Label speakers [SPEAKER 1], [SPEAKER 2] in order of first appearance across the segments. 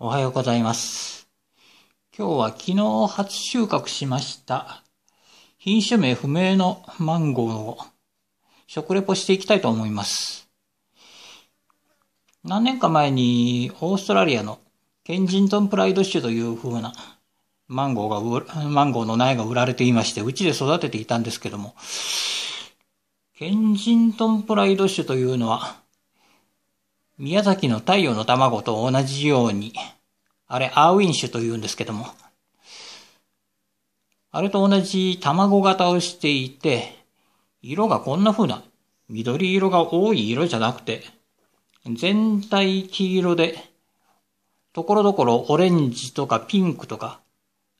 [SPEAKER 1] おはようございます。今日は昨日初収穫しました品種名不明のマンゴーを食レポしていきたいと思います。何年か前にオーストラリアのケンジントンプライド種という風なマンゴーが、マンゴーの苗が売られていまして、うちで育てていたんですけども、ケンジントンプライド種というのは、宮崎の太陽の卵と同じように、あれ、アーウィン種と言うんですけども、あれと同じ卵型をしていて、色がこんな風な、緑色が多い色じゃなくて、全体黄色で、ところどころオレンジとかピンクとか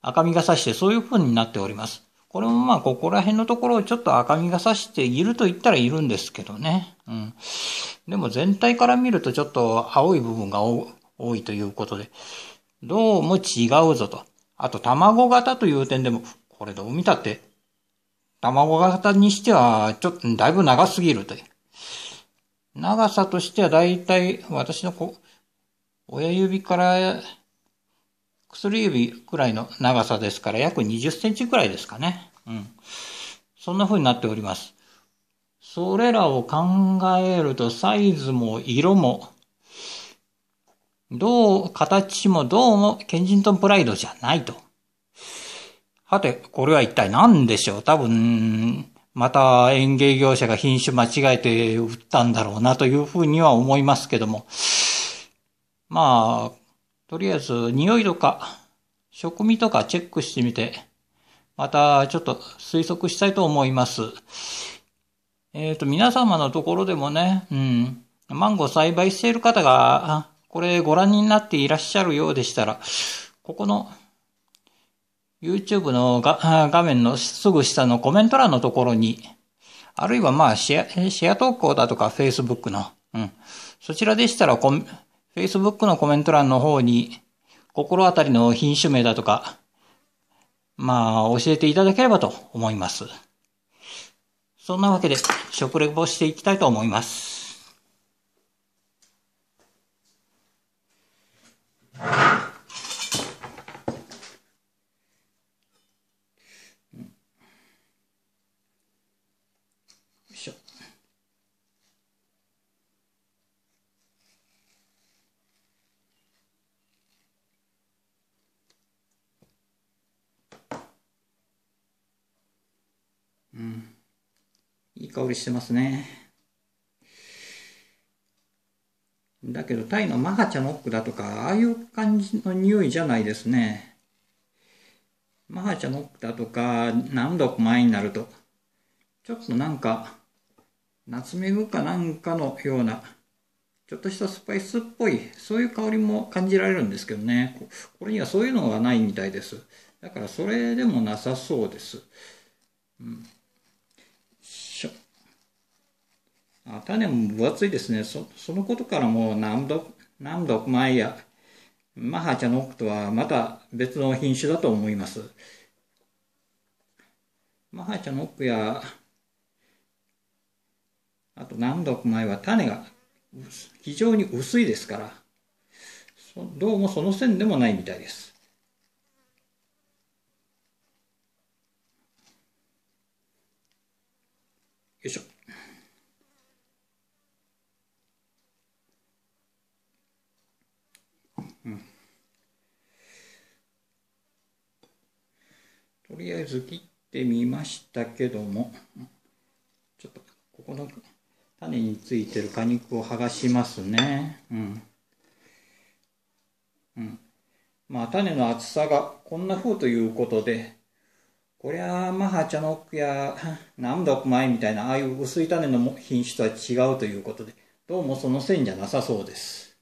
[SPEAKER 1] 赤みがさしてそういう風になっております。これもまあここら辺のところをちょっと赤みがさしていると言ったらいるんですけどね。うん。でも全体から見るとちょっと青い部分が多いということで、どうも違うぞと。あと、卵型という点でも、これどう見たって、卵型にしては、ちょっと、だいぶ長すぎるという。長さとしては、だいたい、私のこ、親指から、薬指くらいの長さですから、約20センチくらいですかね。うん。そんな風になっております。それらを考えると、サイズも色も、どう、形もどうもケンジントンプライドじゃないと。はて、これは一体何でしょう多分、また園芸業者が品種間違えて売ったんだろうなというふうには思いますけども。まあ、とりあえず匂いとか、食味とかチェックしてみて、またちょっと推測したいと思います。えっ、ー、と、皆様のところでもね、うん、マンゴー栽培している方がこれご覧になっていらっしゃるようでしたら、ここの YouTube の画面のすぐ下のコメント欄のところに、あるいはまあシェア、シェア投稿だとか Facebook の、うん。そちらでしたら Facebook のコメント欄の方に、心当たりの品種名だとか、まあ、教えていただければと思います。そんなわけで、食レポしていきたいと思います。いい香りしてますね。だけど、タイのマハチャノックだとか、ああいう感じの匂いじゃないですね。マハチャノックだとか、何度前になると、ちょっとなんか、ナツメグかなんかのような、ちょっとしたスパイスっぽい、そういう香りも感じられるんですけどね。これにはそういうのがないみたいです。だからそれでもなさそうです。うん種も分厚いですね。そのことからも何度、何度前や、マハチャノックとはまた別の品種だと思います。マハチャノックや、あと何度前は種が非常に薄いですから、どうもその線でもないみたいです。よいしょ。あえず切ってみましたけどもちょっとここの種についてる果肉を剥がしますねうんうんまあ種の厚さがこんな風ということでこりゃあマハチャノックや何度前みたいなああいう薄い種の品種とは違うということでどうもその線じゃなさそうです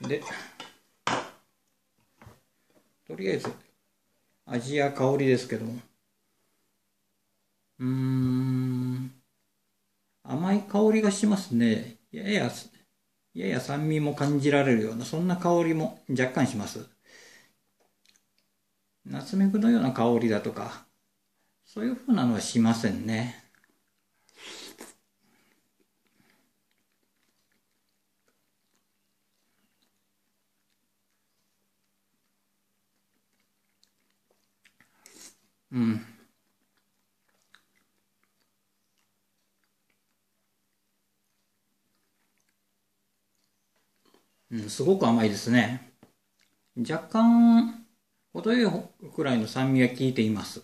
[SPEAKER 1] でとりあえず、味や香りですけども。うーん。甘い香りがしますね。やや、やや酸味も感じられるような、そんな香りも若干します。ナツメグのような香りだとか、そういう風なのはしませんね。うん。うん、すごく甘いですね。若干、程よいくらいの酸味が効いています。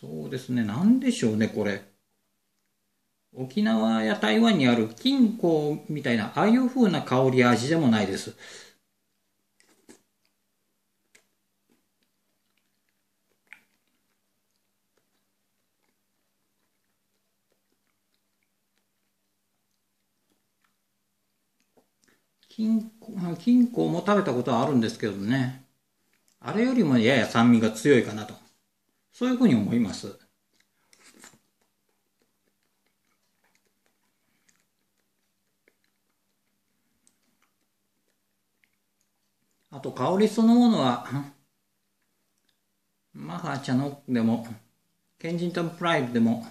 [SPEAKER 1] そうですね、なんでしょうね、これ。沖縄や台湾にある金庫みたいな、ああいう風な香りや味でもないです。金金庫も食べたことはあるんですけどね、あれよりもやや酸味が強いかなと、そういうふうに思います。あと香りそのものは、マハ茶のでも、ケンジントンプライドでも、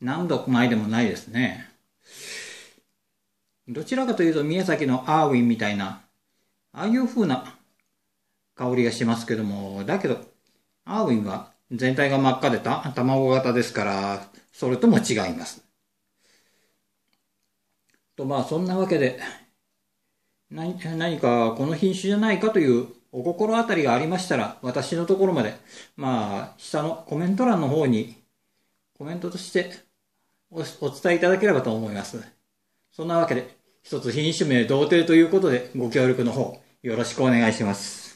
[SPEAKER 1] 何度前でもないですね。どちらかというと宮崎のアーウィンみたいな、ああいう風な香りがしますけども、だけど、アーウィンは全体が真っ赤でた卵型ですから、それとも違います。と、まあそんなわけで、何何かこの品種じゃないかというお心当たりがありましたら、私のところまで、まあ、下のコメント欄の方に、コメントとしてお伝えいただければと思います。そんなわけで、一つ品種名同定ということで、ご協力の方、よろしくお願いします。